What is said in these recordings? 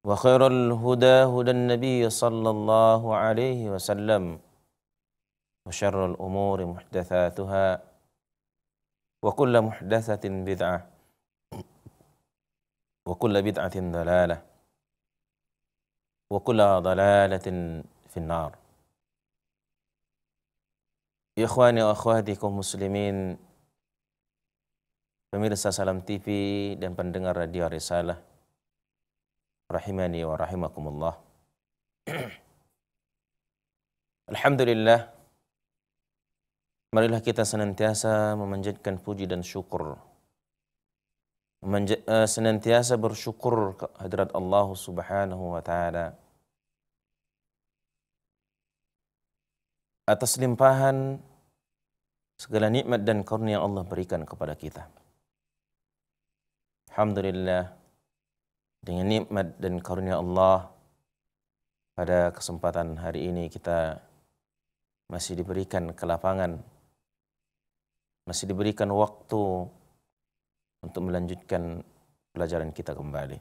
وخير الهدى هدى النبي صلى الله عليه وسلم وشر الأمور محدثاتها وكل محدثة بدعة وكل بدعة ضلالة وكل ضلالة في النار إخواني وأخواتكم مسلمين pemirsa Salam TV dan pendengar Radio Risalah rahimani wa rahimakumullah. Alhamdulillah. Marilah kita senantiasa memanjatkan puji dan syukur. Menja eh, senantiasa bersyukur kehadirat Allah Subhanahu wa taala. Atas limpahan segala nikmat dan karunia Allah berikan kepada kita. Alhamdulillah dengan nikmat dan karunia Allah pada kesempatan hari ini kita masih diberikan kelapangan masih diberikan waktu untuk melanjutkan pelajaran kita kembali.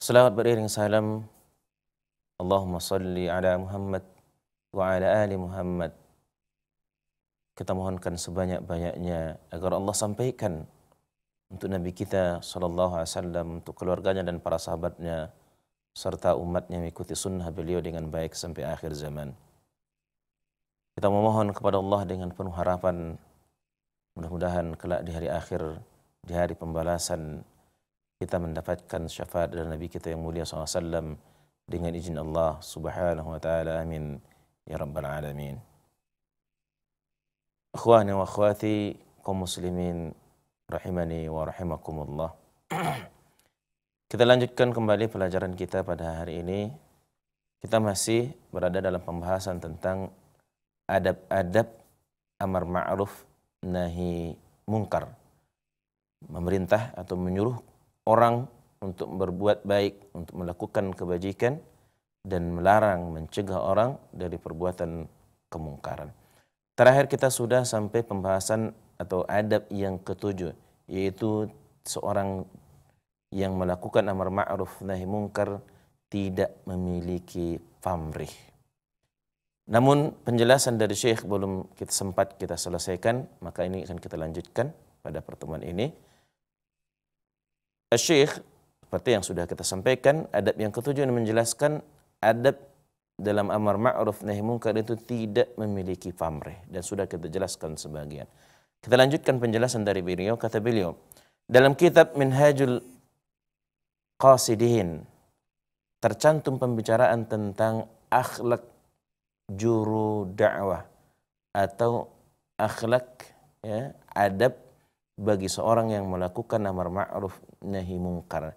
Selamat beriring salam Allahumma salli ala Muhammad wa ala ali Muhammad. Kita mohonkan sebanyak-banyaknya agar Allah sampaikan untuk Nabi kita Shallallahu Alaihi Wasallam, untuk keluarganya dan para sahabatnya, serta umatnya mengikuti sunnah beliau dengan baik sampai akhir zaman. Kita memohon kepada Allah dengan penuh harapan, mudah-mudahan kelak di hari akhir, di hari pembalasan, kita mendapatkan syafaat dari Nabi kita yang mulia SAW dengan izin Allah Subhanahu Wa Taala. Amin. Ya Rabbal Alamin. Akhwani wa akhwati kaum muslimin rahimani wa rahimakumullah. kita lanjutkan kembali pelajaran kita pada hari ini. Kita masih berada dalam pembahasan tentang adab-adab amar ma'ruf nahi mungkar. Memerintah atau menyuruh orang untuk berbuat baik, untuk melakukan kebajikan dan melarang mencegah orang dari perbuatan kemungkaran. Terakhir kita sudah sampai pembahasan atau adab yang ketujuh yaitu seorang yang melakukan amar ma'ruf nahi mungkar tidak memiliki pamrih. Namun penjelasan dari Syekh belum kita sempat kita selesaikan, maka ini akan kita lanjutkan pada pertemuan ini. Eh, Syekh seperti yang sudah kita sampaikan, adab yang ketujuh ini menjelaskan adab dalam amar ma'ruf nahi mungkar itu tidak memiliki pamrih dan sudah kita jelaskan sebagian. Kita lanjutkan penjelasan dari beliau. Kata beliau, dalam kitab Minhajul Qasidin tercantum pembicaraan tentang akhlak juru dakwah atau akhlak ya, adab bagi seorang yang melakukan amar ma'ruf nahi mungkar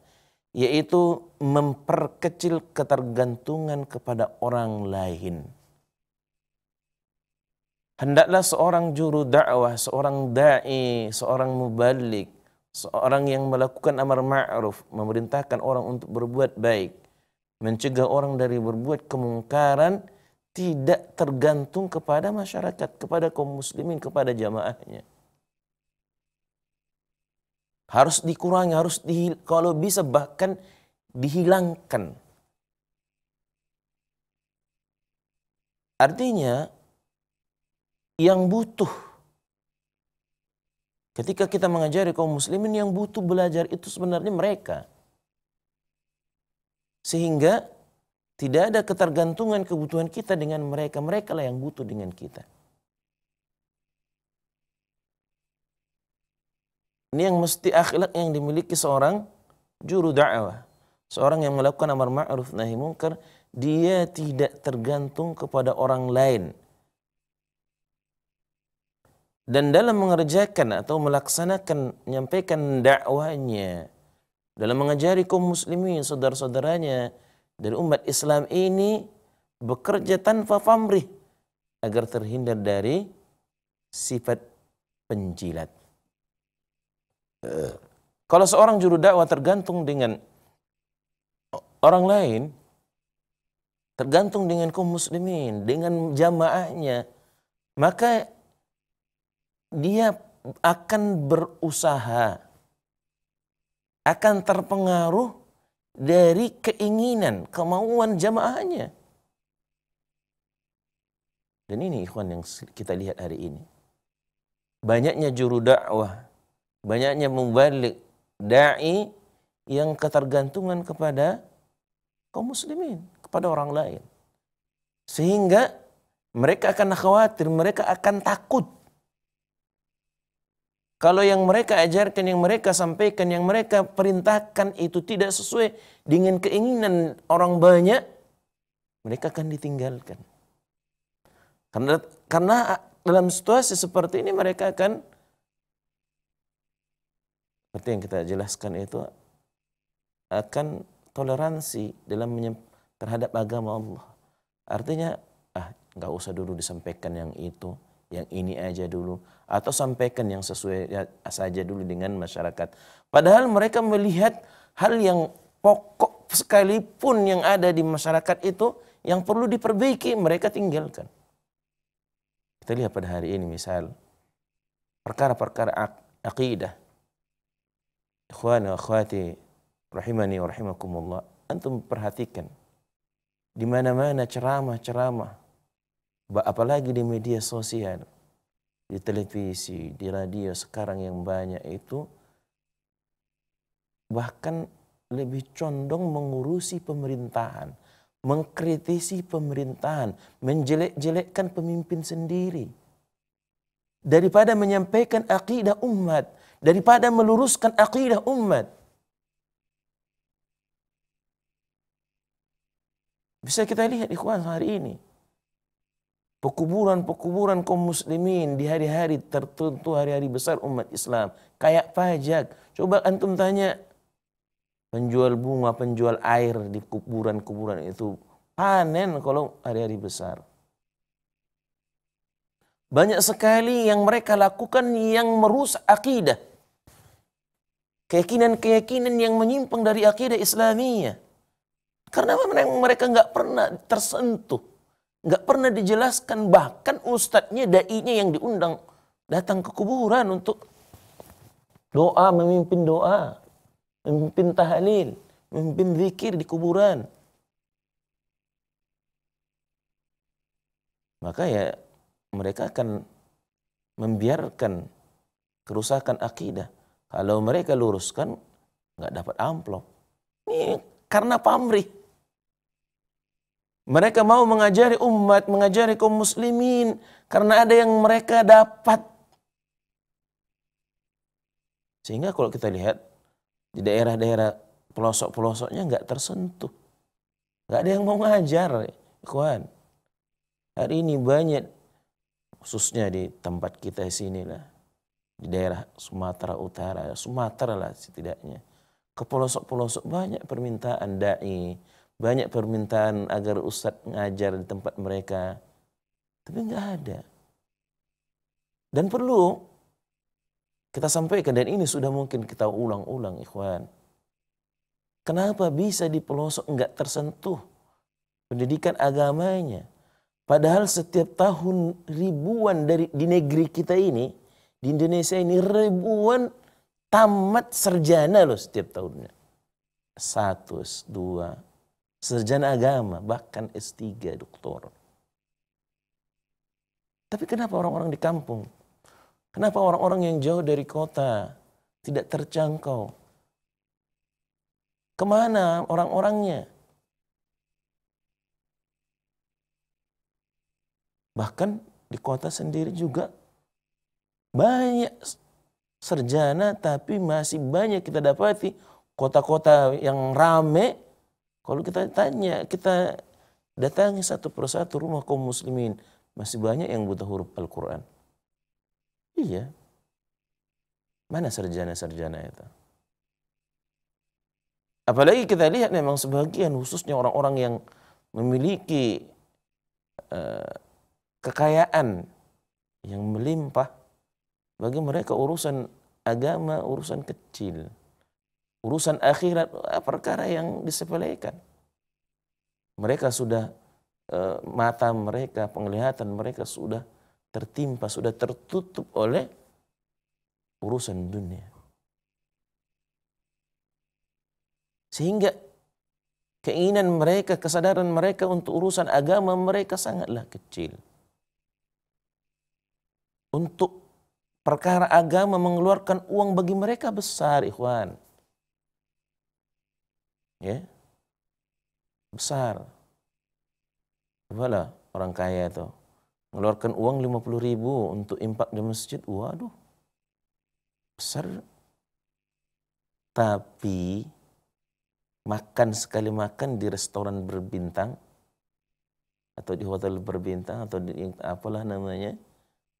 yaitu memperkecil ketergantungan kepada orang lain Hendaklah seorang juru dakwah, seorang da'i, seorang mubalik, seorang yang melakukan amar ma'ruf, memerintahkan orang untuk berbuat baik, mencegah orang dari berbuat kemungkaran, tidak tergantung kepada masyarakat, kepada kaum muslimin, kepada jamaahnya. Harus dikurangi, harus di, kalau bisa bahkan dihilangkan. Artinya yang butuh. Ketika kita mengajari kaum muslimin yang butuh belajar itu sebenarnya mereka. Sehingga tidak ada ketergantungan kebutuhan kita dengan mereka. Mereka lah yang butuh dengan kita. Ini yang mesti akhlak yang dimiliki seorang juru dakwah. Seorang yang melakukan amar ma'ruf nahi munkar, dia tidak tergantung kepada orang lain dan dalam mengerjakan atau melaksanakan menyampaikan dakwahnya dalam mengajari kaum muslimin saudara-saudaranya dari umat Islam ini bekerja tanpa pamrih agar terhindar dari sifat penjilat. Kalau seorang juru dakwah tergantung dengan orang lain, tergantung dengan kaum muslimin, dengan jamaahnya, maka dia akan berusaha akan terpengaruh dari keinginan, kemauan jamaahnya. Dan ini ikhwan yang kita lihat hari ini. Banyaknya juru dakwah, banyaknya membalik dai yang ketergantungan kepada kaum muslimin, kepada orang lain. Sehingga mereka akan khawatir, mereka akan takut kalau yang mereka ajarkan, yang mereka sampaikan, yang mereka perintahkan itu tidak sesuai dengan keinginan orang banyak, mereka akan ditinggalkan. Karena, karena dalam situasi seperti ini mereka akan seperti yang kita jelaskan itu akan toleransi dalam terhadap agama Allah. Artinya, ah nggak usah dulu disampaikan yang itu, yang ini aja dulu atau sampaikan yang sesuai ya, saja dulu dengan masyarakat. Padahal mereka melihat hal yang pokok sekalipun yang ada di masyarakat itu yang perlu diperbaiki mereka tinggalkan. Kita lihat pada hari ini misal perkara-perkara ak akidah. Ikhwan wa akhwati rahimani wa rahimakumullah. Antum perhatikan di mana-mana ceramah-ceramah apalagi di media sosial, di televisi, di radio sekarang yang banyak itu bahkan lebih condong mengurusi pemerintahan, mengkritisi pemerintahan, menjelek-jelekkan pemimpin sendiri. Daripada menyampaikan akidah umat, daripada meluruskan akidah umat. Bisa kita lihat ikhwan hari ini. Pekuburan-pekuburan kaum muslimin di hari-hari tertentu, hari-hari besar umat Islam. Kayak pajak. Coba antum tanya. Penjual bunga, penjual air di kuburan-kuburan itu panen kalau hari-hari besar. Banyak sekali yang mereka lakukan yang merusak akidah. Keyakinan-keyakinan yang menyimpang dari akidah Islamiyah. Karena mereka nggak pernah tersentuh nggak pernah dijelaskan bahkan ustadznya dai-nya yang diundang datang ke kuburan untuk doa memimpin doa memimpin tahalil memimpin zikir di kuburan maka ya mereka akan membiarkan kerusakan akidah kalau mereka luruskan nggak dapat amplop ini karena pamrih mereka mau mengajari umat, mengajari kaum muslimin karena ada yang mereka dapat. Sehingga kalau kita lihat di daerah-daerah pelosok-pelosoknya nggak tersentuh. Nggak ada yang mau mengajar. Kawan, Hari ini banyak, khususnya di tempat kita sinilah, di daerah Sumatera Utara, Sumatera lah setidaknya. Ke pelosok-pelosok banyak permintaan da'i, banyak permintaan agar ustadz ngajar di tempat mereka. Tapi nggak ada. Dan perlu kita sampaikan dan ini sudah mungkin kita ulang-ulang ikhwan. Kenapa bisa di pelosok nggak tersentuh pendidikan agamanya? Padahal setiap tahun ribuan dari di negeri kita ini, di Indonesia ini ribuan tamat serjana loh setiap tahunnya. Satu, dua, sarjana agama, bahkan S3 doktor. Tapi kenapa orang-orang di kampung? Kenapa orang-orang yang jauh dari kota tidak terjangkau? Kemana orang-orangnya? Bahkan di kota sendiri juga banyak serjana tapi masih banyak kita dapati kota-kota yang rame kalau kita tanya, kita datangi satu persatu rumah kaum muslimin, masih banyak yang buta huruf Al-Quran. Iya. Mana sarjana-sarjana itu? Apalagi kita lihat memang sebagian khususnya orang-orang yang memiliki uh, kekayaan yang melimpah, bagi mereka urusan agama urusan kecil urusan akhirat eh, perkara yang disepelekan. Mereka sudah eh, mata mereka, penglihatan mereka sudah tertimpa, sudah tertutup oleh urusan dunia. Sehingga keinginan mereka, kesadaran mereka untuk urusan agama mereka sangatlah kecil. Untuk perkara agama mengeluarkan uang bagi mereka besar, ikhwan ya besar apalah orang kaya itu mengeluarkan uang 50 ribu untuk impak di masjid waduh besar tapi makan sekali makan di restoran berbintang atau di hotel berbintang atau di apalah namanya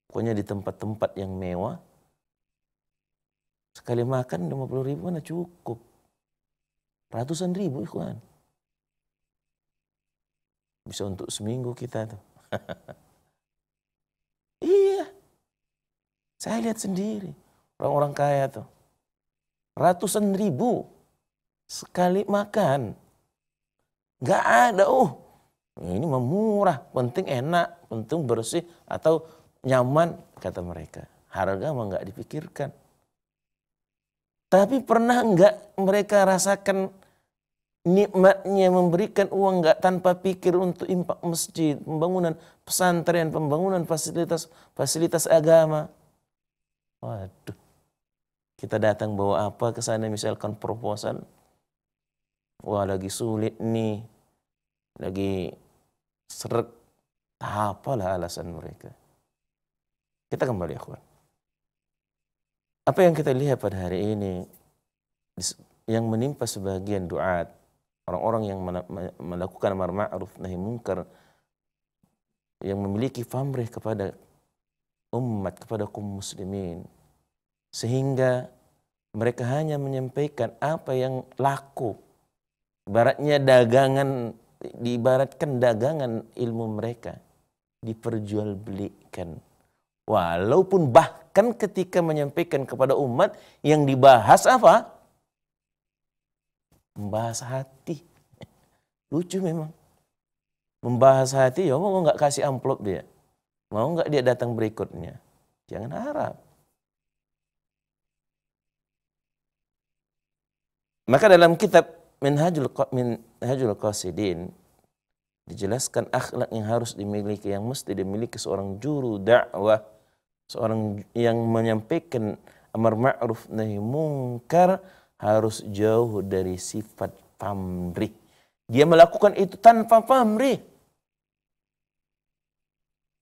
pokoknya di tempat-tempat yang mewah sekali makan 50 ribu mana cukup Ratusan ribu ikhwan. Bisa untuk seminggu kita tuh. iya. Saya lihat sendiri. Orang-orang kaya tuh. Ratusan ribu. Sekali makan. Gak ada. Oh, ini memurah. murah. Penting enak. Penting bersih. Atau nyaman kata mereka. Harga mah gak dipikirkan. Tapi pernah enggak mereka rasakan nikmatnya memberikan uang enggak tanpa pikir untuk impak masjid, pembangunan pesantren, pembangunan fasilitas fasilitas agama? Waduh. Kita datang bawa apa ke sana misalkan proposal. Wah lagi sulit nih. Lagi seret apa Apalah alasan mereka. Kita kembali akhwat. Apa yang kita lihat pada hari ini yang menimpa sebagian doa orang-orang yang melakukan amar ma'ruf nahi munkar yang memiliki famrih kepada umat, kepada kaum muslimin sehingga mereka hanya menyampaikan apa yang laku. Baratnya dagangan diibaratkan dagangan ilmu mereka diperjualbelikan walaupun bah bahkan ketika menyampaikan kepada umat yang dibahas apa? Membahas hati. Lucu memang. Membahas hati, ya mau nggak kasih amplop dia? Mau nggak dia datang berikutnya? Jangan harap. Maka dalam kitab Minhajul, Minhajul Qasidin dijelaskan akhlak yang harus dimiliki, yang mesti dimiliki seorang juru dakwah seorang yang menyampaikan amar ma'ruf nahi mungkar harus jauh dari sifat pamrih. Dia melakukan itu tanpa pamrih.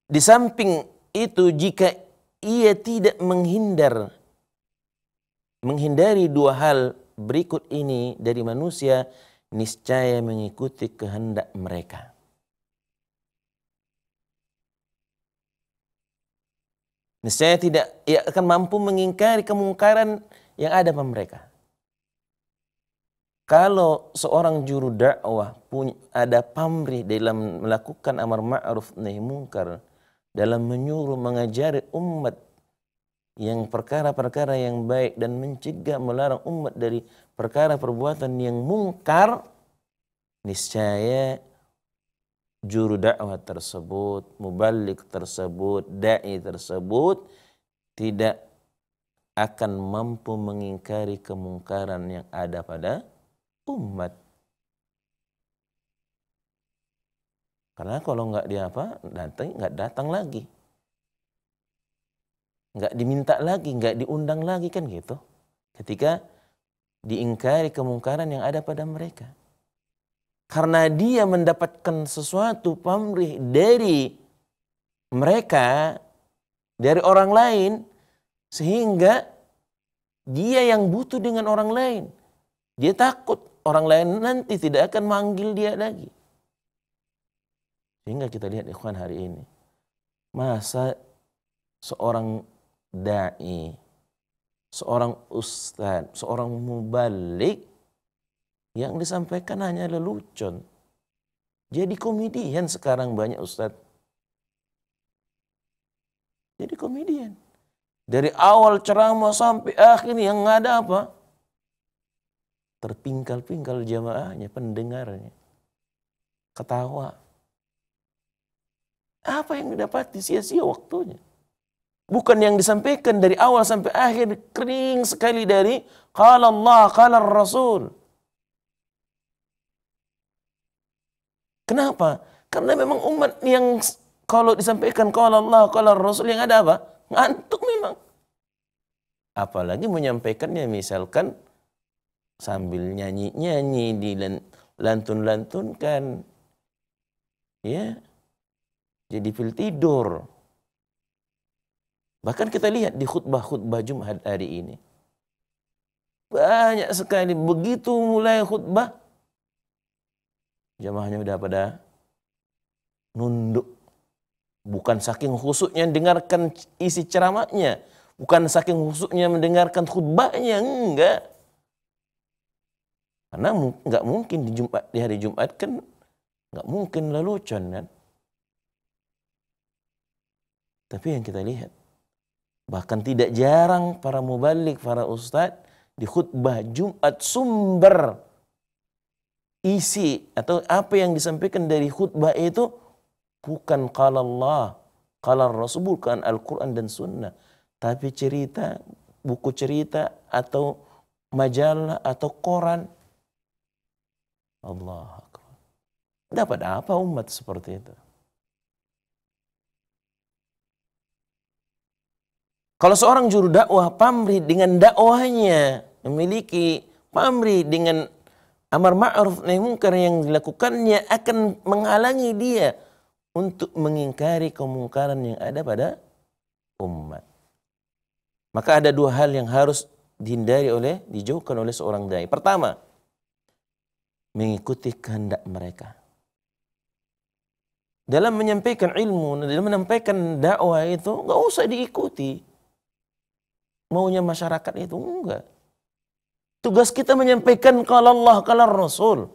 Di samping itu jika ia tidak menghindar menghindari dua hal berikut ini dari manusia niscaya mengikuti kehendak mereka. Niscaya tidak ia akan mampu mengingkari kemungkaran yang ada pada mereka. Kalau seorang juru dakwah punya ada pamrih dalam melakukan amar ma'ruf nahi mungkar, dalam menyuruh mengajari umat yang perkara-perkara yang baik dan mencegah melarang umat dari perkara perbuatan yang mungkar, niscaya juru dakwah tersebut, mubalik tersebut, dai tersebut tidak akan mampu mengingkari kemungkaran yang ada pada umat. Karena kalau nggak dia apa, datang nggak datang lagi. Nggak diminta lagi, nggak diundang lagi kan gitu. Ketika diingkari kemungkaran yang ada pada mereka karena dia mendapatkan sesuatu pamrih dari mereka dari orang lain sehingga dia yang butuh dengan orang lain dia takut orang lain nanti tidak akan manggil dia lagi sehingga kita lihat ikhwan hari ini masa seorang dai seorang ustadz seorang mubalik yang disampaikan hanya lelucon. Jadi komedian sekarang banyak Ustadz. Jadi komedian. Dari awal ceramah sampai akhir yang nggak ada apa? Terpingkal-pingkal jamaahnya, pendengarnya. Ketawa. Apa yang didapat di sia-sia waktunya. Bukan yang disampaikan dari awal sampai akhir kering sekali dari kalau Allah, kalau Rasul. Kenapa? Karena memang umat yang kalau disampaikan kalau Allah, kalau Rasul yang ada apa? Ngantuk memang. Apalagi menyampaikannya misalkan sambil nyanyi-nyanyi dilantun-lantunkan. Ya. Jadi fil tidur. Bahkan kita lihat di khutbah-khutbah Jumat hari ini. Banyak sekali begitu mulai khutbah Jamaahnya udah pada nunduk. Bukan saking khusuknya dengarkan isi ceramahnya. Bukan saking khusuknya mendengarkan khutbahnya. Enggak. Karena nggak mungkin di Jumat di hari Jumat kan nggak mungkin lelucon kan. Tapi yang kita lihat bahkan tidak jarang para mubalik, para ustadz di khutbah Jumat sumber isi atau apa yang disampaikan dari khutbah itu bukan kalau Allah, kalau Rasul, bukan Al-Quran dan Sunnah. Tapi cerita, buku cerita atau majalah atau koran. Allah Dapat apa umat seperti itu? Kalau seorang juru dakwah pamrih dengan dakwahnya, memiliki pamrih dengan amar ma'ruf nahi mungkar yang dilakukannya akan menghalangi dia untuk mengingkari kemungkaran yang ada pada umat. Maka ada dua hal yang harus dihindari oleh, dijauhkan oleh seorang dai. Pertama, mengikuti kehendak mereka. Dalam menyampaikan ilmu, dalam menyampaikan dakwah itu nggak usah diikuti maunya masyarakat itu enggak. Tugas kita menyampaikan kalau Allah, kalau Rasul.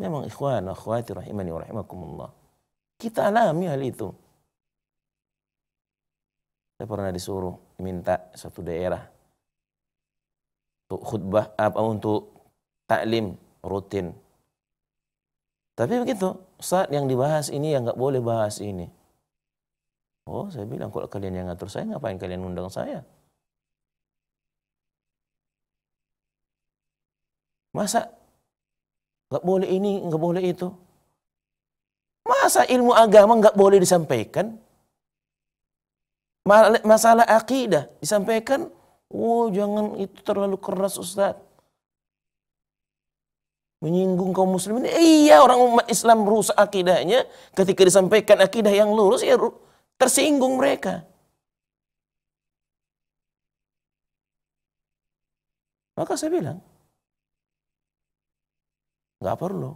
Memang ikhwan, akhwati rahimani wa rahimakumullah. Kita alami hal itu. Saya pernah disuruh minta satu daerah untuk khutbah apa untuk taklim rutin. Tapi begitu, saat yang dibahas ini yang nggak boleh bahas ini. Oh, saya bilang kalau kalian yang ngatur saya, ngapain kalian undang saya? Masa nggak boleh ini, nggak boleh itu? Masa ilmu agama nggak boleh disampaikan? Masalah akidah disampaikan, oh jangan itu terlalu keras Ustaz. Menyinggung kaum muslimin, iya orang umat Islam rusak akidahnya. Ketika disampaikan akidah yang lurus, ya tersinggung mereka. Maka saya bilang, Nggak perlu.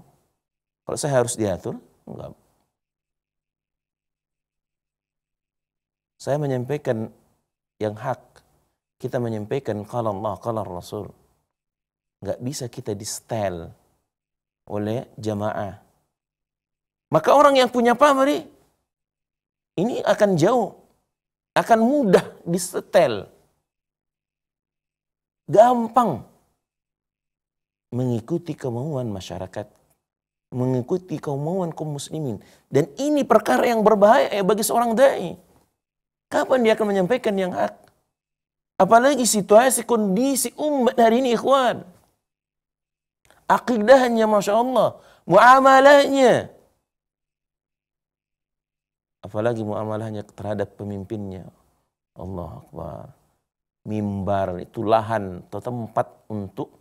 Kalau saya harus diatur, nggak. Saya menyampaikan yang hak. Kita menyampaikan kalau Allah, kalau Rasul. Nggak bisa kita distel oleh jamaah. Maka orang yang punya pamri, ini akan jauh, akan mudah disetel. Gampang mengikuti kemauan masyarakat, mengikuti kemauan kaum muslimin. Dan ini perkara yang berbahaya eh, bagi seorang dai. Kapan dia akan menyampaikan yang hak? Apalagi situasi kondisi umat hari ini ikhwan. Akidahnya Masya Allah. Muamalahnya. Apalagi muamalahnya terhadap pemimpinnya. Allah Akbar. Mimbar itu lahan atau tempat untuk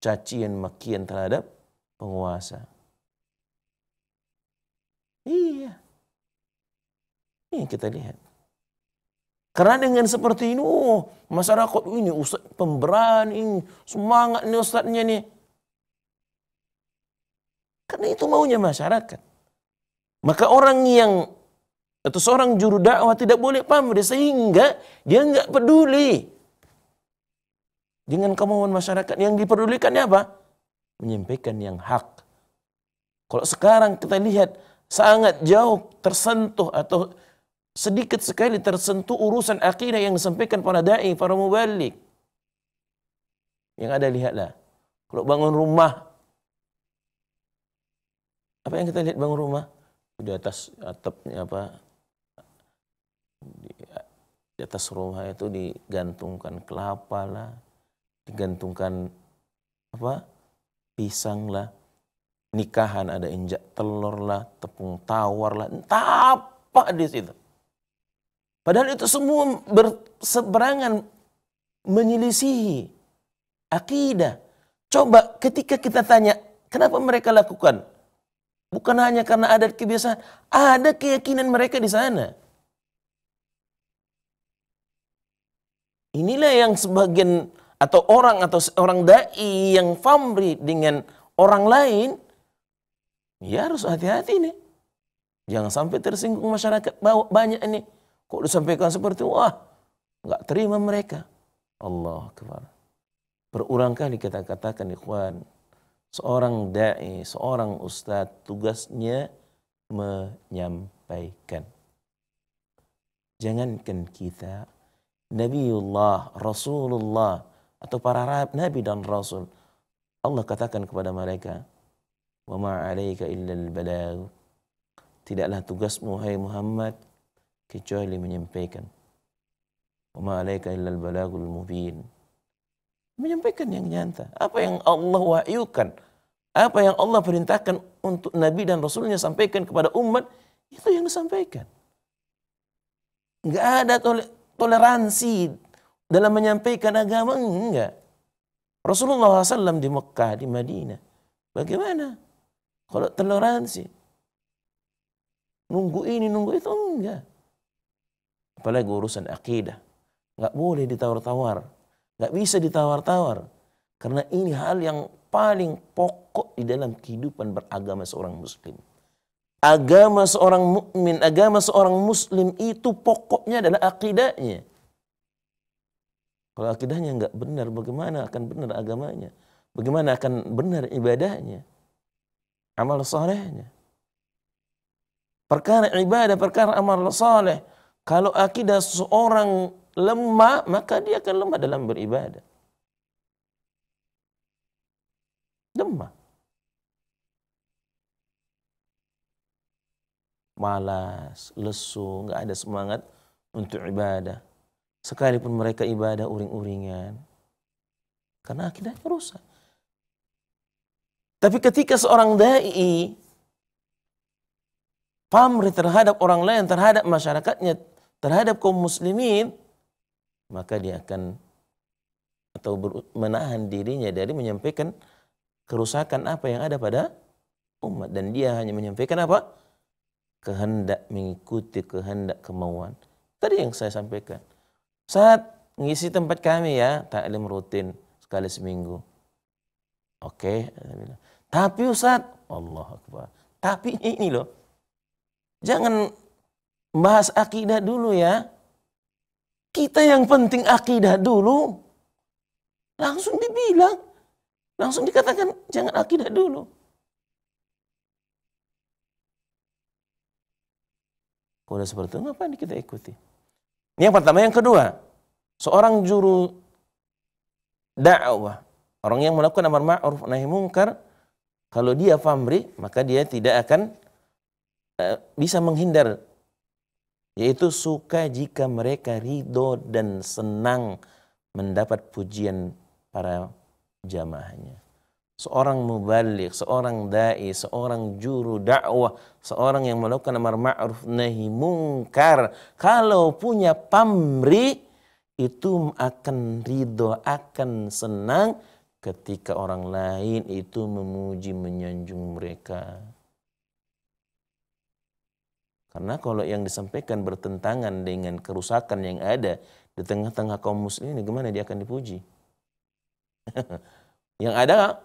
cacian makian terhadap penguasa. Iya. Ini kita lihat. Karena dengan seperti ini, oh, masyarakat ini ustaz pemberani, semangat nih ustaznya nih. Karena itu maunya masyarakat. Maka orang yang atau seorang juru dakwah tidak boleh pamrih sehingga dia nggak peduli dengan kemauan masyarakat. Yang diperdulikan apa? Menyampaikan yang hak. Kalau sekarang kita lihat sangat jauh tersentuh atau sedikit sekali tersentuh urusan akidah yang disampaikan para da'i, para mubalik. Yang ada lihatlah. Kalau bangun rumah, apa yang kita lihat bangun rumah? Di atas atapnya apa? di atas rumah itu digantungkan kelapa lah, Gantungkan apa pisang lah, nikahan ada injak telur lah, tepung tawar lah, entah apa di situ. Padahal itu semua berseberangan menyelisihi akidah. Coba ketika kita tanya, kenapa mereka lakukan? Bukan hanya karena adat kebiasaan, ada keyakinan mereka di sana. Inilah yang sebagian atau orang atau orang dai yang famri dengan orang lain, ya harus hati-hati nih. Jangan sampai tersinggung masyarakat banyak ini Kok disampaikan seperti wah nggak terima mereka. Allah kebar Berulang kali kita katakan ikhwan, seorang dai, seorang ustadz tugasnya menyampaikan. Jangankan kita, Nabiullah, Rasulullah, atau para nabi dan rasul. Allah katakan kepada mereka, "Wa ma alayka illa al-balagh." Tidaklah tugasmu hai Muhammad kecuali menyampaikan. "Wa ma alayka illa al-balaghul mubin." Menyampaikan yang nyata, apa yang Allah wahyukan, apa yang Allah perintahkan untuk nabi dan rasulnya sampaikan kepada umat, itu yang disampaikan. Enggak ada toleransi dalam menyampaikan agama enggak. Rasulullah SAW di Mekah, di Madinah. Bagaimana? Kalau toleransi. Nunggu ini, nunggu itu enggak. Apalagi urusan akidah. Enggak boleh ditawar-tawar. Enggak bisa ditawar-tawar. Karena ini hal yang paling pokok di dalam kehidupan beragama seorang muslim. Agama seorang mukmin, agama seorang muslim itu pokoknya adalah akidahnya. Kalau akidahnya nggak benar, bagaimana akan benar agamanya? Bagaimana akan benar ibadahnya? Amal solehnya? Perkara ibadah, perkara amal soleh. Kalau akidah seorang lemah, maka dia akan lemah dalam beribadah. Lemah. Malas, lesu, nggak ada semangat untuk ibadah sekalipun mereka ibadah uring-uringan karena akidahnya rusak. Tapi ketika seorang dai pamrih terhadap orang lain, terhadap masyarakatnya, terhadap kaum muslimin, maka dia akan atau menahan dirinya dari menyampaikan kerusakan apa yang ada pada umat dan dia hanya menyampaikan apa? kehendak mengikuti kehendak kemauan. Tadi yang saya sampaikan. Saat ngisi tempat kami ya, taklim rutin sekali seminggu. Oke, okay. tapi Ustaz, Allah Akbar. Tapi ini loh, jangan bahas akidah dulu ya. Kita yang penting akidah dulu. Langsung dibilang, langsung dikatakan jangan akidah dulu. Kalau seperti itu, ngapain kita ikuti? Ini Yang pertama, yang kedua, seorang juru dakwah, orang yang melakukan amar ma'ruf nahi mungkar, kalau dia famri maka dia tidak akan uh, bisa menghindar yaitu suka jika mereka ridho dan senang mendapat pujian para jamaahnya seorang mubalik, seorang dai, seorang juru dakwah, seorang yang melakukan amar ma'ruf nahi mungkar, kalau punya pamri itu akan ridho, akan senang ketika orang lain itu memuji, menyanjung mereka. Karena kalau yang disampaikan bertentangan dengan kerusakan yang ada di tengah-tengah kaum muslim ini, gimana dia akan dipuji? yang ada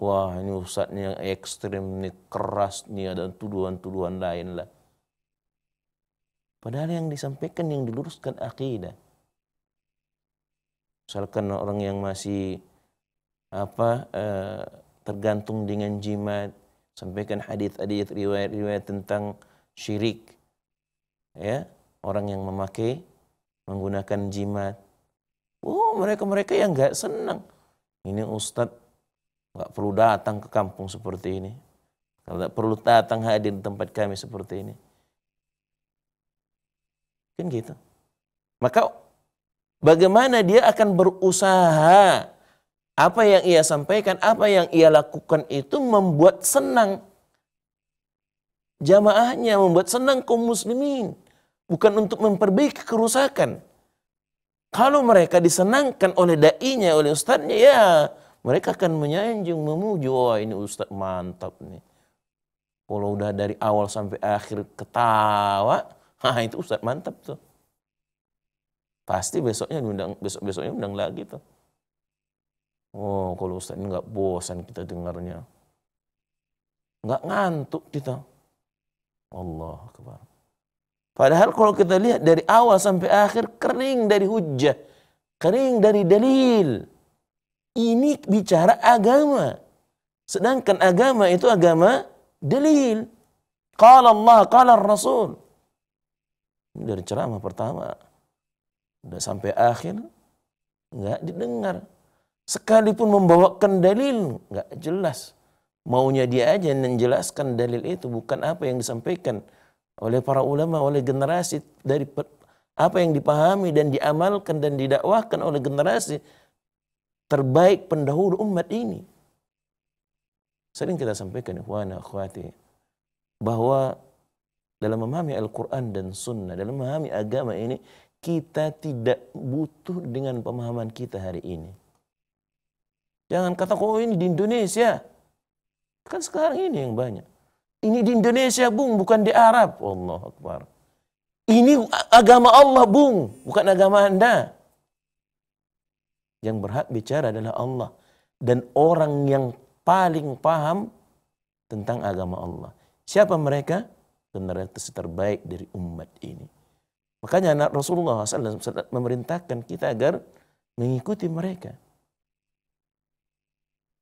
wah ini Ustaz ini ekstrim, ini keras, ini ada tuduhan-tuduhan lain lah. Padahal yang disampaikan yang diluruskan akidah. Misalkan orang yang masih apa eh, tergantung dengan jimat, sampaikan hadis-hadis riwayat-riwayat tentang syirik. Ya, orang yang memakai menggunakan jimat. Oh, mereka-mereka yang nggak senang. Ini Ustadz nggak perlu datang ke kampung seperti ini. Kalau nggak perlu datang hadir di tempat kami seperti ini. Kan gitu. Maka bagaimana dia akan berusaha apa yang ia sampaikan, apa yang ia lakukan itu membuat senang jamaahnya, membuat senang kaum muslimin. Bukan untuk memperbaiki kerusakan. Kalau mereka disenangkan oleh da'inya, oleh ustadznya, ya mereka akan menyanjung, memuji, wah oh, ini Ustadz mantap nih. Kalau udah dari awal sampai akhir ketawa, Hah, itu Ustadz mantap tuh. Pasti besoknya undang besok besoknya undang lagi tuh. Oh, kalau Ustadz ini nggak bosan kita dengarnya, nggak ngantuk kita. Allah kebar. Padahal kalau kita lihat dari awal sampai akhir kering dari hujah, kering dari dalil. Ini bicara agama. Sedangkan agama itu agama dalil. Qala Allah, qala Rasul. Ini dari ceramah pertama. Sudah sampai akhir, enggak didengar. Sekalipun membawakan dalil, enggak jelas. Maunya dia aja yang menjelaskan dalil itu, bukan apa yang disampaikan oleh para ulama, oleh generasi dari apa yang dipahami dan diamalkan dan didakwahkan oleh generasi terbaik pendahulu umat ini. Sering kita sampaikan ikhwana akhwati bahwa dalam memahami Al-Quran dan Sunnah, dalam memahami agama ini, kita tidak butuh dengan pemahaman kita hari ini. Jangan kata, oh ini di Indonesia. Kan sekarang ini yang banyak. Ini di Indonesia, Bung, bukan di Arab. Allah Akbar. Ini agama Allah, Bung, bukan agama Anda. Yang berhak bicara adalah Allah. Dan orang yang paling paham tentang agama Allah. Siapa mereka? Generasi terbaik dari umat ini. Makanya anak Rasulullah SAW memerintahkan kita agar mengikuti mereka.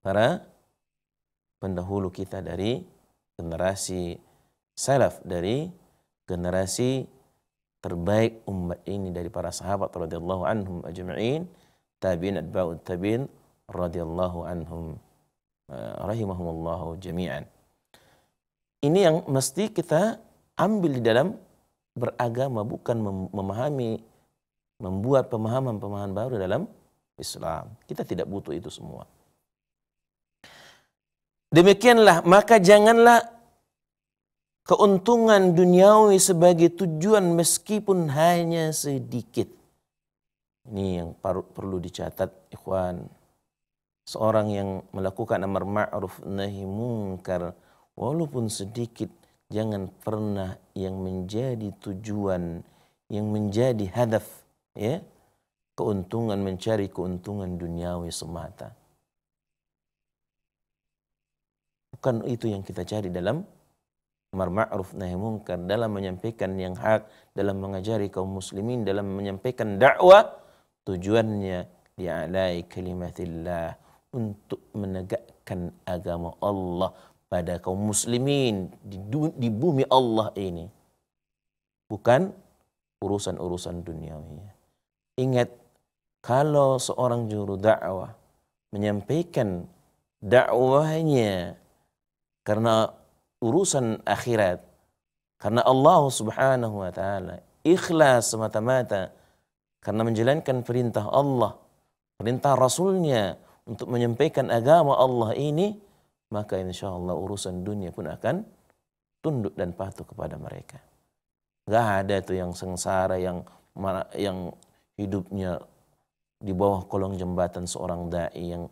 Para pendahulu kita dari generasi salaf, dari generasi terbaik umat ini dari para sahabat radhiyallahu anhum ajma'in tabi'in atba'ut tabi'in radhiyallahu anhum eh, rahimahumullahu jami'an. Ini yang mesti kita ambil di dalam beragama bukan memahami membuat pemahaman-pemahaman baru dalam Islam. Kita tidak butuh itu semua. Demikianlah maka janganlah keuntungan duniawi sebagai tujuan meskipun hanya sedikit. Ini yang perlu dicatat ikhwan. Seorang yang melakukan amar ma'ruf nahi mungkar walaupun sedikit jangan pernah yang menjadi tujuan yang menjadi hadaf ya keuntungan mencari keuntungan duniawi semata. Bukan itu yang kita cari dalam amar ma'ruf nahi mungkar dalam menyampaikan yang hak dalam mengajari kaum muslimin dalam menyampaikan dakwah Tujuannya li'alai kalimatillah untuk menegakkan agama Allah pada kaum muslimin di, di bumi Allah ini. Bukan urusan-urusan duniawi Ingat, kalau seorang juru dakwah menyampaikan dakwahnya karena urusan akhirat, karena Allah Subhanahu wa taala, ikhlas semata-mata, karena menjalankan perintah Allah, perintah Rasulnya untuk menyampaikan agama Allah ini, maka insya Allah urusan dunia pun akan tunduk dan patuh kepada mereka. Gak ada tuh yang sengsara, yang yang hidupnya di bawah kolong jembatan seorang da'i yang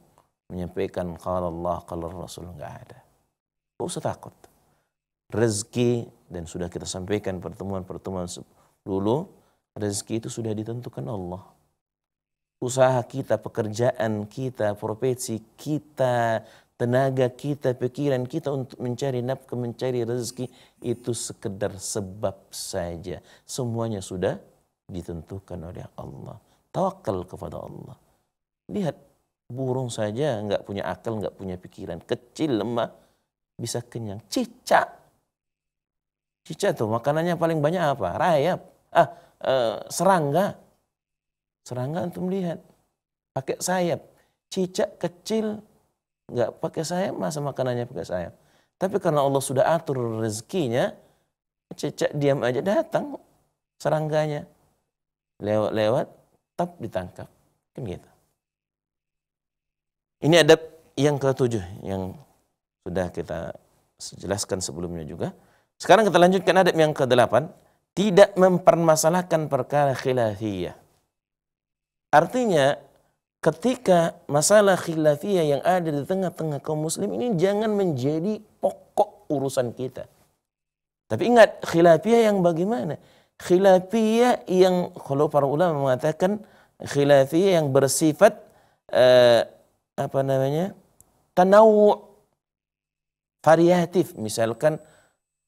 menyampaikan kalau Allah, kalau Rasul, gak ada. Gak usah takut. Rezeki, dan sudah kita sampaikan pertemuan-pertemuan dulu, Rezeki itu sudah ditentukan Allah. Usaha kita, pekerjaan kita, profesi kita, tenaga kita, pikiran kita untuk mencari nafkah, mencari rezeki itu sekedar sebab saja. Semuanya sudah ditentukan oleh Allah. Tawakal kepada Allah. Lihat burung saja nggak punya akal, nggak punya pikiran, kecil lemah bisa kenyang. Cicak, cicak tuh makanannya paling banyak apa? Rayap. Ah, Eh, serangga. Serangga untuk melihat, Pakai sayap. Cicak kecil nggak pakai sayap masa makanannya pakai sayap. Tapi karena Allah sudah atur rezekinya, cicak diam aja datang serangganya. Lewat-lewat, tetap ditangkap. Kan gitu. Ini adab yang ketujuh yang sudah kita jelaskan sebelumnya juga. Sekarang kita lanjutkan adab yang ke-8 tidak mempermasalahkan perkara khilafiyah. Artinya, ketika masalah khilafiyah yang ada di tengah-tengah kaum muslim ini jangan menjadi pokok urusan kita. Tapi ingat, khilafiyah yang bagaimana? Khilafiyah yang kalau para ulama mengatakan khilafiyah yang bersifat eh, apa namanya? tanawu variatif. Misalkan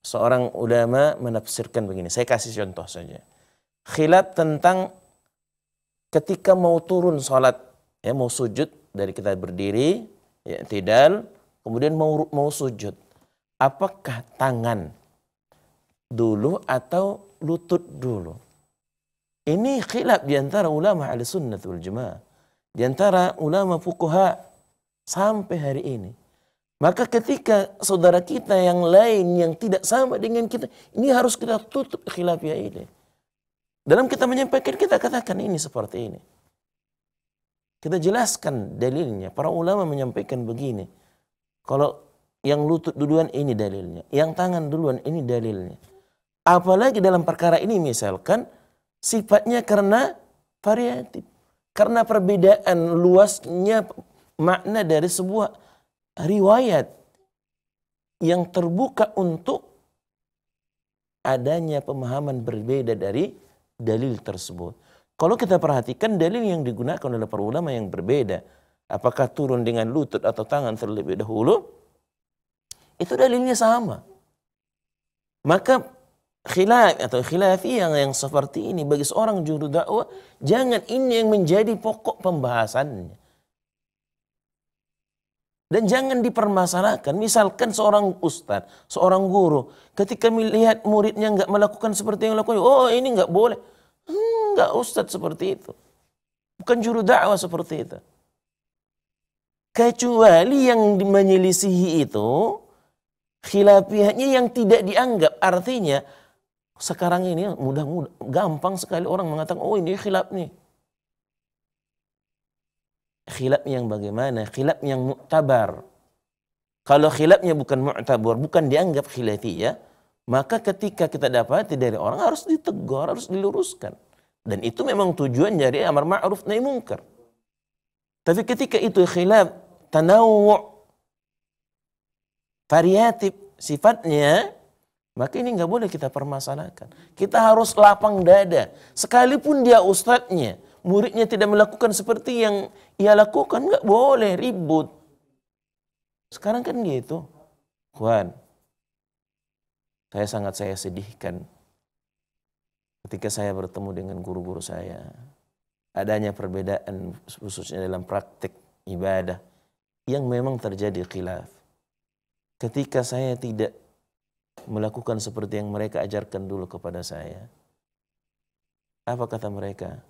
seorang ulama menafsirkan begini. Saya kasih contoh saja. Khilaf tentang ketika mau turun sholat, ya, mau sujud dari kita berdiri, ya, tidal, kemudian mau, mau sujud. Apakah tangan dulu atau lutut dulu? Ini khilaf diantara ulama al sunnatul wal jamaah. Diantara ulama fukuha sampai hari ini. Maka ketika saudara kita yang lain yang tidak sama dengan kita, ini harus kita tutup khilafiyah ini. Dalam kita menyampaikan, kita katakan ini seperti ini. Kita jelaskan dalilnya. Para ulama menyampaikan begini. Kalau yang lutut duluan ini dalilnya. Yang tangan duluan ini dalilnya. Apalagi dalam perkara ini misalkan sifatnya karena variatif. Karena perbedaan luasnya makna dari sebuah riwayat yang terbuka untuk adanya pemahaman berbeda dari dalil tersebut. Kalau kita perhatikan dalil yang digunakan oleh para ulama yang berbeda, apakah turun dengan lutut atau tangan terlebih dahulu, itu dalilnya sama. Maka khilaf atau khilafi yang, yang seperti ini bagi seorang juru dakwah, jangan ini yang menjadi pokok pembahasannya. Dan jangan dipermasalahkan. Misalkan seorang ustadz, seorang guru, ketika melihat muridnya nggak melakukan seperti yang lakukan, oh ini nggak boleh. Nggak hmm, ustadz seperti itu. Bukan juru dakwah seperti itu. Kecuali yang menyelisihi itu, Khilafiahnya yang tidak dianggap. Artinya, sekarang ini mudah-mudah, gampang sekali orang mengatakan, oh ini khilaf nih khilaf yang bagaimana? Khilaf yang tabar Kalau khilafnya bukan mu'tabar bukan dianggap khilafiyah, maka ketika kita dapati dari orang harus ditegur, harus diluruskan. Dan itu memang tujuan dari amar ma'ruf nahi munkar Tapi ketika itu khilaf tanawu variatif sifatnya, maka ini nggak boleh kita permasalahkan. Kita harus lapang dada. Sekalipun dia ustadznya, muridnya tidak melakukan seperti yang ia lakukan, nggak boleh ribut. Sekarang kan gitu. Kuan, saya sangat saya sedihkan ketika saya bertemu dengan guru-guru saya. Adanya perbedaan khususnya dalam praktik ibadah yang memang terjadi khilaf. Ketika saya tidak melakukan seperti yang mereka ajarkan dulu kepada saya. Apa kata mereka?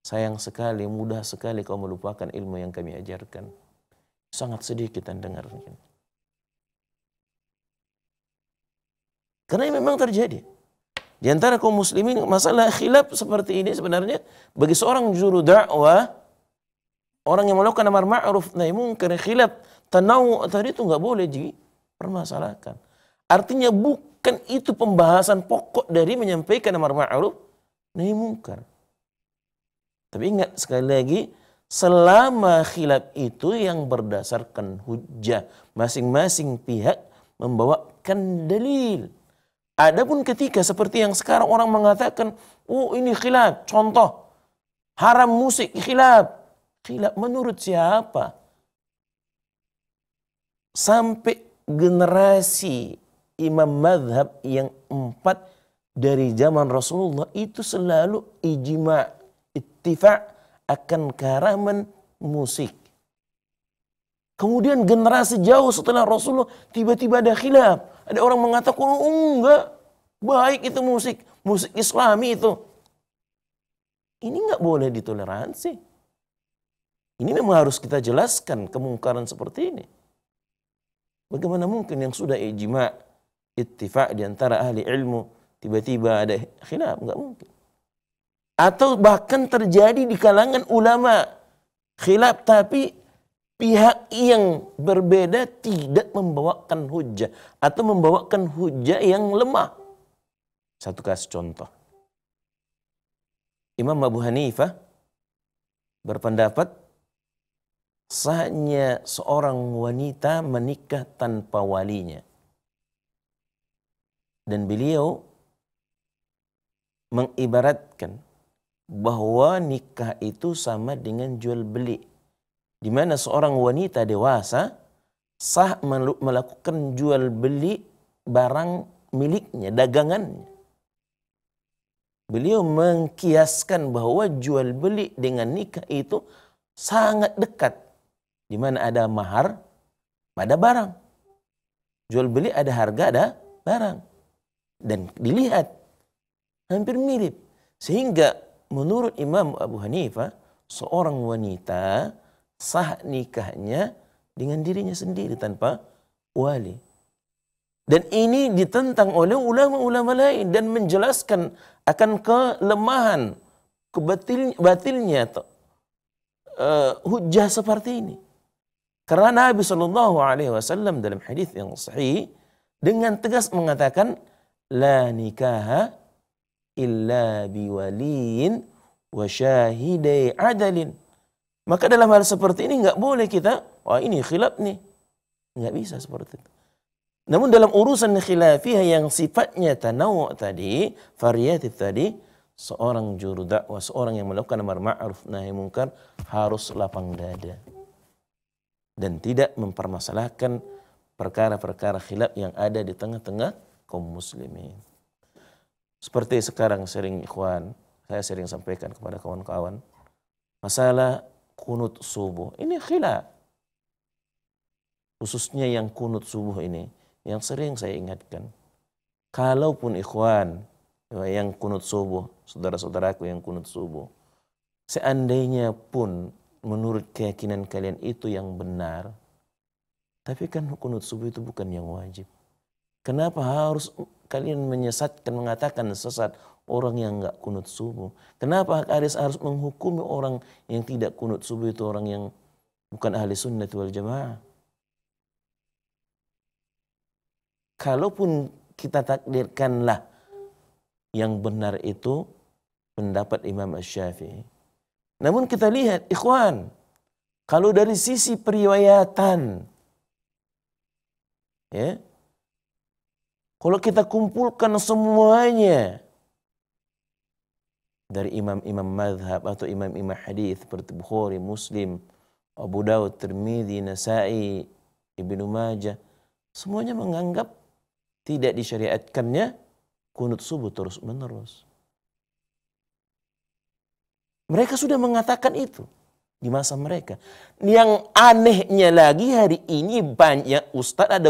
Sayang sekali, mudah sekali kau melupakan ilmu yang kami ajarkan. Sangat sedih kita ini. Karena ini memang terjadi. Di antara kaum muslimin masalah khilaf seperti ini sebenarnya bagi seorang juru dakwah orang yang melakukan amar ma'ruf nahi mungkar khilaf tanau tadi itu nggak boleh dipermasalahkan. Artinya bukan itu pembahasan pokok dari menyampaikan amar ma'ruf nahi mungkar. Tapi ingat sekali lagi, selama khilaf itu yang berdasarkan hujah, masing-masing pihak membawakan dalil. Adapun ketika seperti yang sekarang orang mengatakan, oh ini khilaf, contoh haram musik khilaf. Khilaf menurut siapa? Sampai generasi imam madhab yang empat dari zaman Rasulullah itu selalu ijma' ittifa akan karaman musik. Kemudian generasi jauh setelah Rasulullah tiba-tiba ada khilaf. Ada orang mengatakan, oh, enggak, baik itu musik. Musik islami itu. Ini enggak boleh ditoleransi. Ini memang harus kita jelaskan kemungkaran seperti ini. Bagaimana mungkin yang sudah ijma, ittifa' di antara ahli ilmu, tiba-tiba ada khilaf? Enggak mungkin atau bahkan terjadi di kalangan ulama khilaf tapi pihak yang berbeda tidak membawakan hujah atau membawakan hujah yang lemah. Satu kasus contoh. Imam Abu Hanifah berpendapat sahnya seorang wanita menikah tanpa walinya. Dan beliau mengibaratkan bahwa nikah itu sama dengan jual beli. Di mana seorang wanita dewasa sah melakukan jual beli barang miliknya, dagangannya. Beliau mengkiaskan bahwa jual beli dengan nikah itu sangat dekat. Di mana ada mahar pada barang. Jual beli ada harga, ada barang. Dan dilihat hampir mirip. Sehingga menurut Imam Abu Hanifah, seorang wanita sah nikahnya dengan dirinya sendiri tanpa wali. Dan ini ditentang oleh ulama-ulama lain dan menjelaskan akan kelemahan, kebatilnya batilnya uh, eh, hujah seperti ini. Karena Nabi Shallallahu Alaihi Wasallam dalam hadis yang sahih dengan tegas mengatakan la nikaha illa biwaliyin wa syahidai adalin. Maka dalam hal seperti ini nggak boleh kita, wah oh ini khilaf nih. Nggak bisa seperti itu. Namun dalam urusan khilafiah yang sifatnya tanawu tadi, variatif tadi, seorang juru dakwah, seorang yang melakukan amar ma'ruf nahi munkar harus lapang dada dan tidak mempermasalahkan perkara-perkara khilaf yang ada di tengah-tengah kaum muslimin. Seperti sekarang sering ikhwan, saya sering sampaikan kepada kawan-kawan, masalah kunut subuh. Ini khilaf. Khususnya yang kunut subuh ini, yang sering saya ingatkan. Kalaupun ikhwan ya, yang kunut subuh, saudara-saudaraku yang kunut subuh, seandainya pun menurut keyakinan kalian itu yang benar, tapi kan kunut subuh itu bukan yang wajib. Kenapa harus kalian menyesatkan mengatakan sesat orang yang nggak kunut subuh. Kenapa Haris harus menghukumi orang yang tidak kunut subuh itu orang yang bukan ahli sunnah wal jamaah? Kalaupun kita takdirkanlah yang benar itu pendapat Imam Ash-Syafi'i. Namun kita lihat, ikhwan, kalau dari sisi periwayatan, ya, kalau kita kumpulkan semuanya dari imam-imam madhab atau imam-imam hadis seperti Bukhari, Muslim, Abu Daud, Tirmidzi, Nasai, Ibnu Majah, semuanya menganggap tidak disyariatkannya kunut subuh terus-menerus. Mereka sudah mengatakan itu di masa mereka. Yang anehnya lagi hari ini banyak ustadz ada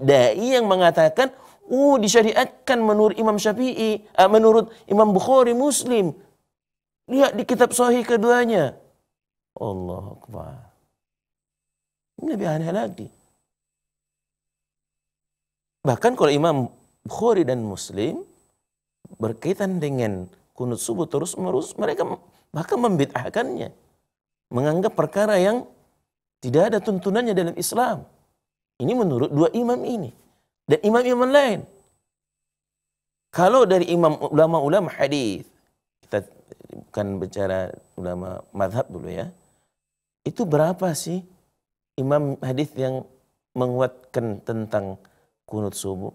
dai yang mengatakan Oh, disyariatkan menurut Imam Syafi'i, eh, menurut Imam Bukhari Muslim. Lihat di kitab sahih keduanya. Allah Akbar. Ini lebih aneh lagi. Bahkan kalau Imam Bukhari dan Muslim berkaitan dengan kunut subuh terus menerus mereka bahkan membid'ahkannya. Menganggap perkara yang tidak ada tuntunannya dalam Islam. Ini menurut dua imam ini dan imam-imam lain. Kalau dari imam ulama-ulama hadis, kita bukan bicara ulama madhab dulu ya. Itu berapa sih imam hadis yang menguatkan tentang kunut subuh?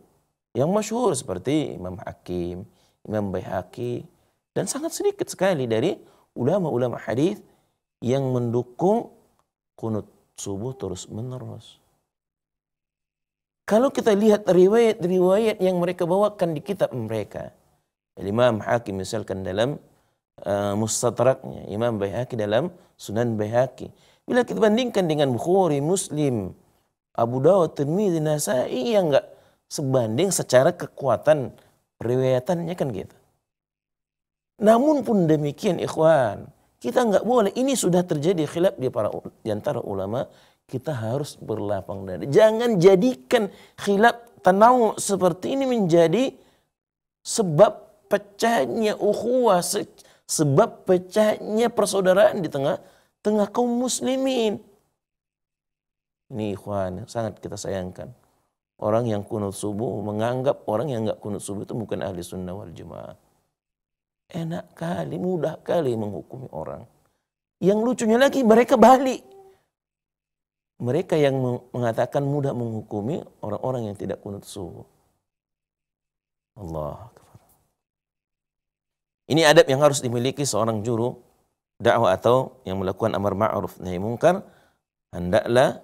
Yang masyhur seperti Imam Hakim, Imam Baihaqi dan sangat sedikit sekali dari ulama-ulama hadis yang mendukung kunut subuh terus menerus. Kalau kita lihat riwayat-riwayat yang mereka bawakan di kitab mereka. Imam Hakim misalkan dalam uh, mustadraknya. Imam Bayhaki dalam Sunan Bayhaki. Bila kita bandingkan dengan Bukhari, Muslim, Abu Dawud, Tirmidzi, Nasai yang enggak sebanding secara kekuatan riwayatannya kan gitu. Namun pun demikian ikhwan, kita nggak boleh ini sudah terjadi khilaf di para di antara ulama kita harus berlapang dada. Jangan jadikan khilaf tanau seperti ini menjadi sebab pecahnya ukhuwah, sebab pecahnya persaudaraan di tengah tengah kaum muslimin. Ini ikhwan, sangat kita sayangkan. Orang yang kunut subuh menganggap orang yang nggak kunut subuh itu bukan ahli sunnah wal jemaah. Enak kali, mudah kali menghukumi orang. Yang lucunya lagi mereka balik mereka yang mengatakan mudah menghukumi orang-orang yang tidak kunut subuh. Allah Ini adab yang harus dimiliki seorang juru dakwah atau yang melakukan amar ma'ruf nahi mungkar hendaklah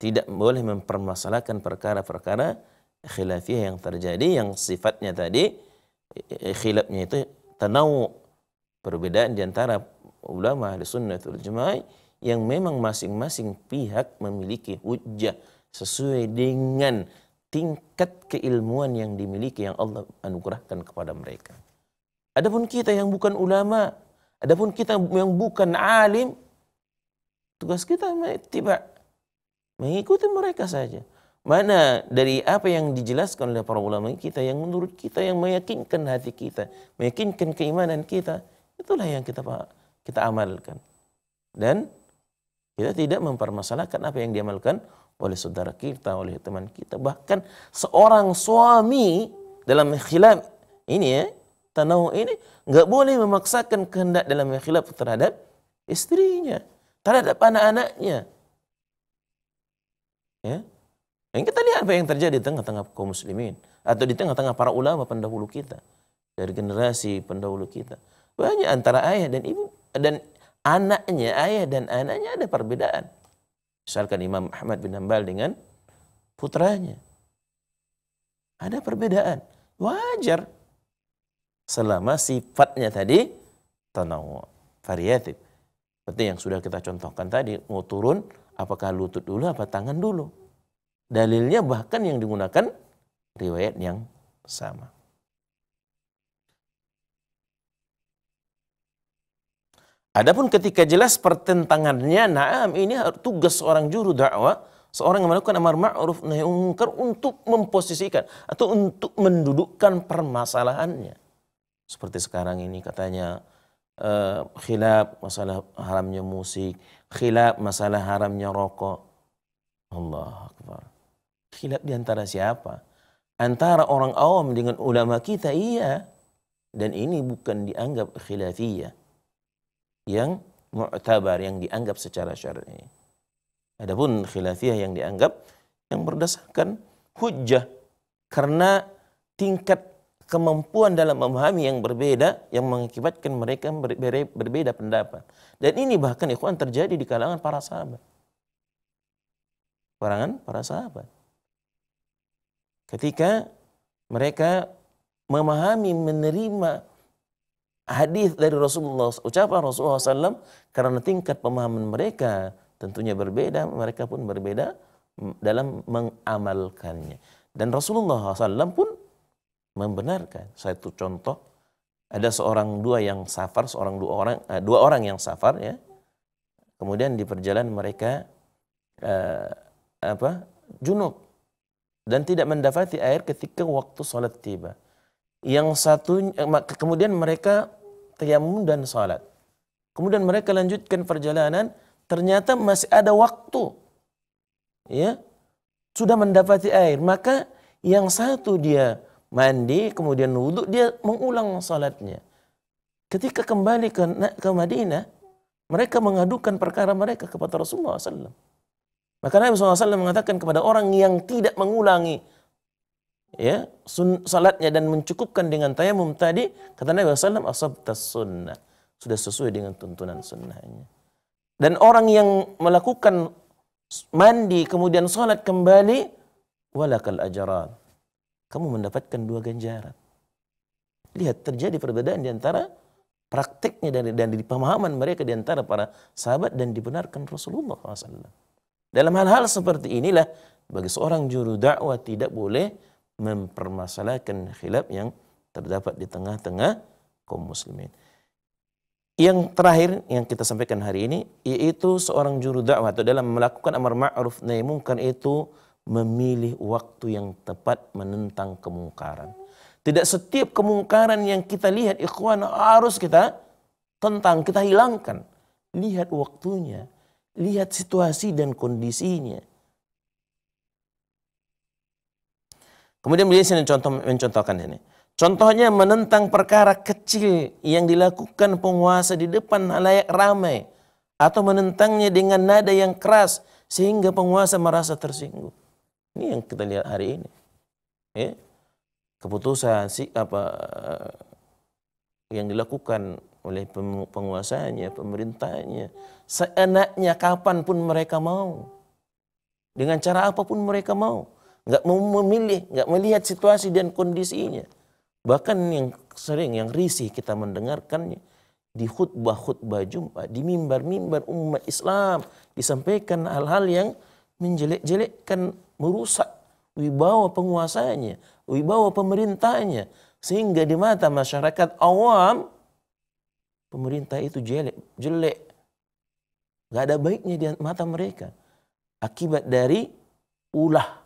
tidak boleh mempermasalahkan perkara-perkara khilafiyah yang terjadi yang sifatnya tadi eh, khilafnya itu tanau perbedaan di antara ulama ahli sunnatul jamaah yang memang masing-masing pihak memiliki hujah sesuai dengan tingkat keilmuan yang dimiliki yang Allah anugerahkan kepada mereka. Adapun kita yang bukan ulama, adapun kita yang bukan alim, tugas kita tiba mengikuti mereka saja. Mana dari apa yang dijelaskan oleh para ulama kita yang menurut kita yang meyakinkan hati kita, meyakinkan keimanan kita, itulah yang kita kita amalkan. Dan kita tidak mempermasalahkan apa yang diamalkan oleh saudara kita, oleh teman kita. Bahkan seorang suami dalam khilaf ini ya, tanau ini nggak boleh memaksakan kehendak dalam khilaf terhadap istrinya, terhadap anak-anaknya. Ya. Yang kita lihat apa yang terjadi di tengah-tengah kaum muslimin atau di tengah-tengah para ulama pendahulu kita dari generasi pendahulu kita. Banyak antara ayah dan ibu dan anaknya, ayah dan anaknya ada perbedaan. Misalkan Imam Ahmad bin Hanbal dengan putranya. Ada perbedaan. Wajar. Selama sifatnya tadi tanawu, variatif. Seperti yang sudah kita contohkan tadi, mau turun apakah lutut dulu apa tangan dulu. Dalilnya bahkan yang digunakan riwayat yang sama. Adapun ketika jelas pertentangannya, naam ini tugas seorang juru dakwah, seorang yang melakukan amar ma'ruf nahi munkar untuk memposisikan atau untuk mendudukkan permasalahannya. Seperti sekarang ini katanya uh, khilaf masalah haramnya musik, khilaf masalah haramnya rokok. Allah Akbar. Khilaf di antara siapa? Antara orang awam dengan ulama kita iya. Dan ini bukan dianggap khilafiyah yang mu'tabar, yang dianggap secara syar'i. Adapun khilafiyah yang dianggap yang berdasarkan hujjah karena tingkat kemampuan dalam memahami yang berbeda yang mengakibatkan mereka berbeda pendapat. Dan ini bahkan ikhwan terjadi di kalangan para sahabat. Kalangan para sahabat. Ketika mereka memahami, menerima hadis dari Rasulullah, ucapan Rasulullah SAW, karena tingkat pemahaman mereka tentunya berbeda, mereka pun berbeda dalam mengamalkannya. Dan Rasulullah SAW pun membenarkan. Satu contoh, ada seorang dua yang safar, seorang dua orang, eh, dua orang yang safar ya. Kemudian di perjalanan mereka eh, apa junub dan tidak mendapati air ketika waktu sholat tiba. Yang satu eh, kemudian mereka tayamum dan salat. Kemudian mereka lanjutkan perjalanan, ternyata masih ada waktu. Ya. Sudah mendapati air, maka yang satu dia mandi, kemudian wudhu, dia mengulang salatnya. Ketika kembali ke, ke Madinah, mereka mengadukan perkara mereka kepada Rasulullah SAW. Maka Nabi SAW mengatakan kepada orang yang tidak mengulangi ya salatnya dan mencukupkan dengan tayamum tadi kata Nabi SAW asabtas sunnah sudah sesuai dengan tuntunan sunnahnya dan orang yang melakukan mandi kemudian salat kembali walakal ajaran kamu mendapatkan dua ganjaran lihat terjadi perbedaan di antara praktiknya dan, dan di pemahaman mereka di antara para sahabat dan dibenarkan Rasulullah SAW. Dalam hal-hal seperti inilah bagi seorang juru dakwah tidak boleh mempermasalahkan khilaf yang terdapat di tengah-tengah kaum muslimin. Yang terakhir yang kita sampaikan hari ini yaitu seorang juru dakwah atau dalam melakukan amar ma'ruf nahi mungkar itu memilih waktu yang tepat menentang kemungkaran. Tidak setiap kemungkaran yang kita lihat ikhwan harus kita tentang, kita hilangkan. Lihat waktunya, lihat situasi dan kondisinya. Kemudian beliau sini contoh mencontohkan ini. Contohnya menentang perkara kecil yang dilakukan penguasa di depan halayak ramai atau menentangnya dengan nada yang keras sehingga penguasa merasa tersinggung. Ini yang kita lihat hari ini. Ya. Keputusan si apa yang dilakukan oleh penguasanya, pemerintahnya, seenaknya pun mereka mau, dengan cara apapun mereka mau nggak mau memilih, nggak melihat situasi dan kondisinya. Bahkan yang sering, yang risih kita mendengarkannya di khutbah-khutbah jumpa, di mimbar-mimbar umat Islam disampaikan hal-hal yang menjelek-jelekkan, merusak wibawa penguasanya, wibawa pemerintahnya, sehingga di mata masyarakat awam pemerintah itu jelek, jelek. Gak ada baiknya di mata mereka. Akibat dari ulah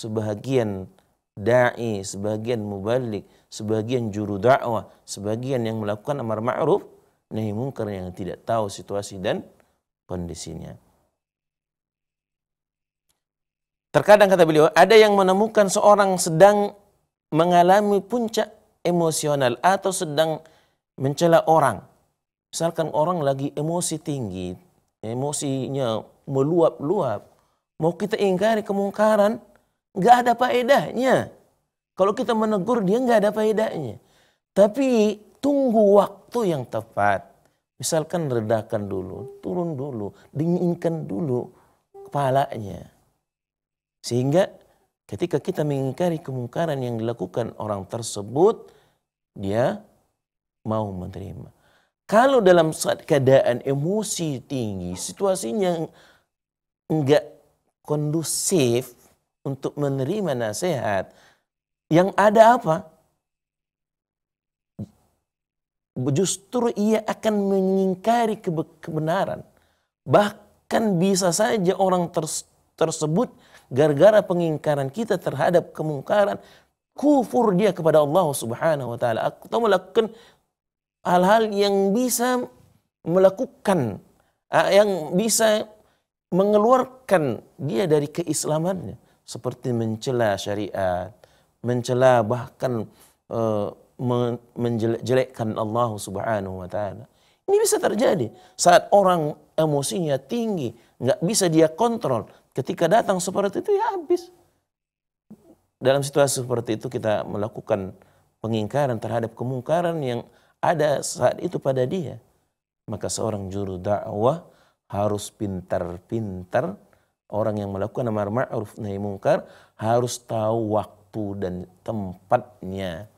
sebagian dai, sebagian mubalik, sebagian juru dakwah, sebagian yang melakukan amar ma'ruf, nahi mungkar yang tidak tahu situasi dan kondisinya. Terkadang kata beliau, ada yang menemukan seorang sedang mengalami puncak emosional atau sedang mencela orang. Misalkan orang lagi emosi tinggi, emosinya meluap-luap, mau kita ingkari kemungkaran, nggak ada faedahnya. Kalau kita menegur dia nggak ada faedahnya. Tapi tunggu waktu yang tepat. Misalkan redakan dulu, turun dulu, dinginkan dulu kepalanya. Sehingga ketika kita mengingkari kemungkaran yang dilakukan orang tersebut, dia mau menerima. Kalau dalam saat keadaan emosi tinggi, situasinya enggak kondusif, untuk menerima nasihat yang ada apa? Justru ia akan mengingkari kebenaran. Bahkan bisa saja orang tersebut gara-gara pengingkaran kita terhadap kemungkaran kufur dia kepada Allah Subhanahu wa taala atau melakukan hal-hal yang bisa melakukan yang bisa mengeluarkan dia dari keislamannya seperti mencela syariat, mencela bahkan eh, e, menjelekkan Allah Subhanahu wa taala. Ini bisa terjadi saat orang emosinya tinggi, nggak bisa dia kontrol. Ketika datang seperti itu ya habis. Dalam situasi seperti itu kita melakukan pengingkaran terhadap kemungkaran yang ada saat itu pada dia. Maka seorang juru dakwah harus pintar-pintar orang yang melakukan amar ma'ruf nahi mungkar harus tahu waktu dan tempatnya.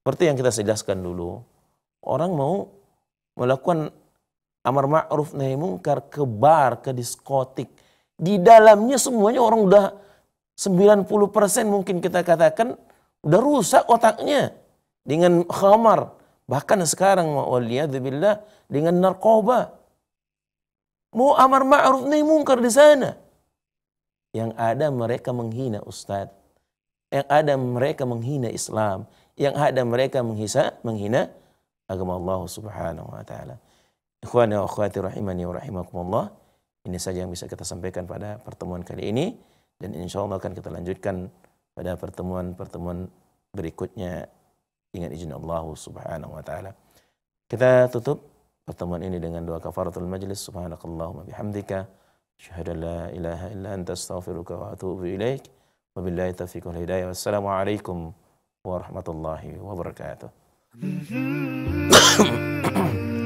Seperti yang kita segaskan dulu, orang mau melakukan amar ma'ruf nahi mungkar ke bar, ke diskotik. Di dalamnya semuanya orang udah 90% mungkin kita katakan udah rusak otaknya dengan khamar. Bahkan sekarang dibilang dengan narkoba. Mau amar ma'ruf nahi mungkar di sana. Yang ada mereka menghina ustadz. Yang ada mereka menghina Islam. Yang ada mereka menghisa, menghina agama Allah subhanahu wa ta'ala. Ikhwan wa akhwati rahimani wa rahimakumullah. Ini saja yang bisa kita sampaikan pada pertemuan kali ini. Dan insya Allah akan kita lanjutkan pada pertemuan-pertemuan berikutnya dengan izin Allah subhanahu wa ta'ala. Kita tutup pertemuan ini dengan doa kafaratul majlis. Subhanakallahumma bihamdika. أشهد أن لا إله إلا أنت أستغفرك وأتوب إليك وبالله التوفيق والهداية والسلام عليكم ورحمة الله وبركاته